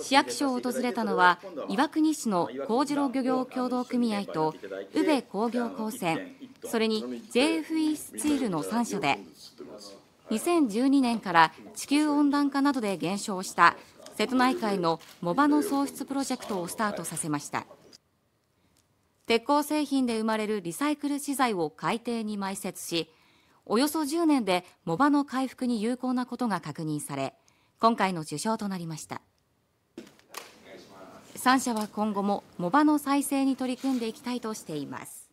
市役所を訪れたのは岩国市の幸次郎漁業協同組合と宇部工業高専それに JFE スツールの3社で2012年から地球温暖化などで減少した瀬戸内海の藻場の創出プロジェクトをスタートさせました鉄鋼製品で生まれるリサイクル資材を海底に埋設しおよそ10年で藻場の回復に有効なことが確認され今回の受賞となりました3社は今後も藻場の再生に取り組んでいきたいとしています